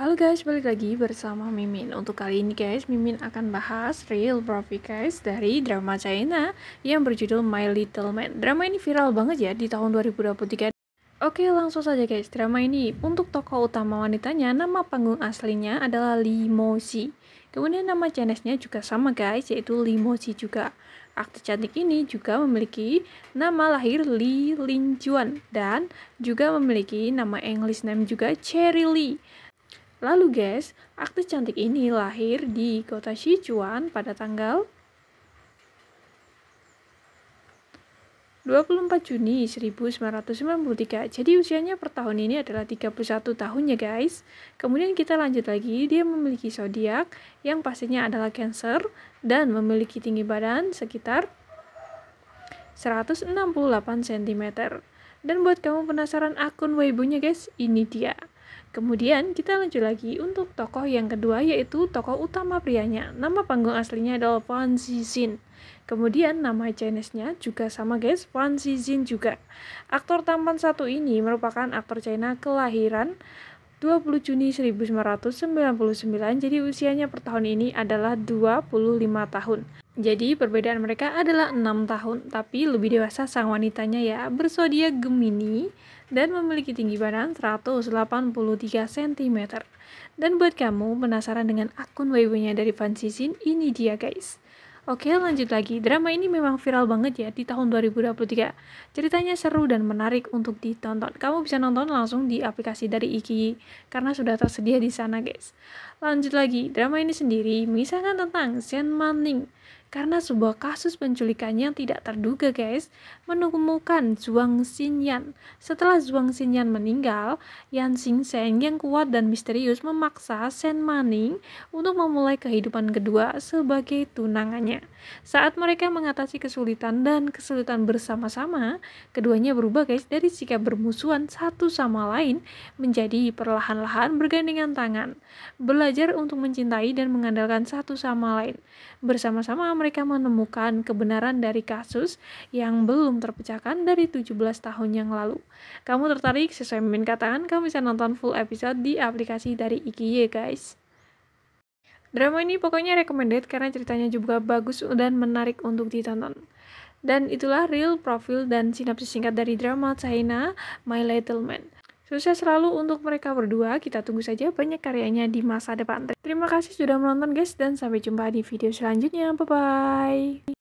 Halo guys, balik lagi bersama Mimin. Untuk kali ini guys, Mimin akan bahas Real Profit guys dari drama China yang berjudul My Little Man. Drama ini viral banget ya di tahun 2023. Oke, langsung saja guys. Drama ini untuk tokoh utama wanitanya nama panggung aslinya adalah Limo Si. Kemudian nama jenisnya juga sama guys, yaitu Limo Si juga. Aktor cantik ini juga memiliki nama lahir Li Lin Juan dan juga memiliki nama English name juga Cherry Lee. Lalu guys, aktris cantik ini lahir di kota Sichuan pada tanggal 24 Juni 1993. Jadi usianya per tahun ini adalah 31 tahun ya guys. Kemudian kita lanjut lagi, dia memiliki zodiak yang pastinya adalah Cancer dan memiliki tinggi badan sekitar 168 cm. Dan buat kamu penasaran akun Weibo-nya guys, ini dia. Kemudian kita lanjut lagi untuk tokoh yang kedua yaitu tokoh utama prianya. Nama panggung aslinya adalah Fan Zizin. Kemudian nama Chinese-nya juga sama guys, Fan Zizin juga. Aktor tampan satu ini merupakan aktor China kelahiran 20 Juni 1999, jadi usianya per tahun ini adalah 25 tahun. Jadi perbedaan mereka adalah 6 tahun, tapi lebih dewasa sang wanitanya ya, bersodiak Gemini dan memiliki tinggi badan 183 cm. Dan buat kamu penasaran dengan akun Weibo-nya dari Fansisin, ini dia guys. Oke lanjut lagi, drama ini memang viral banget ya di tahun 2023. Ceritanya seru dan menarik untuk ditonton. Kamu bisa nonton langsung di aplikasi dari Iki karena sudah tersedia di sana guys. Lanjut lagi, drama ini sendiri misalkan tentang Shen Manning karena sebuah kasus penculikan yang tidak terduga guys menemukan Zhuang Xinyan. Setelah Zhuang Xinyan meninggal, Yan Sheng yang kuat dan misterius memaksa Shen Maning untuk memulai kehidupan kedua sebagai tunangannya. Saat mereka mengatasi kesulitan dan kesulitan bersama-sama, keduanya berubah guys dari sikap bermusuhan satu sama lain menjadi perlahan-lahan bergandengan tangan, belajar untuk mencintai dan mengandalkan satu sama lain. Bersama-sama mereka menemukan kebenaran dari kasus yang belum terpecahkan dari 17 tahun yang lalu. Kamu tertarik? Sesuai Mimin katakan, kamu bisa nonton full episode di aplikasi dari IKIY, guys. Drama ini pokoknya recommended karena ceritanya juga bagus dan menarik untuk ditonton. Dan itulah real profil dan sinopsis singkat dari drama China My Little Man. Sukses selalu untuk mereka berdua. Kita tunggu saja banyak karyanya di masa depan. Terima kasih sudah menonton guys dan sampai jumpa di video selanjutnya. Bye-bye.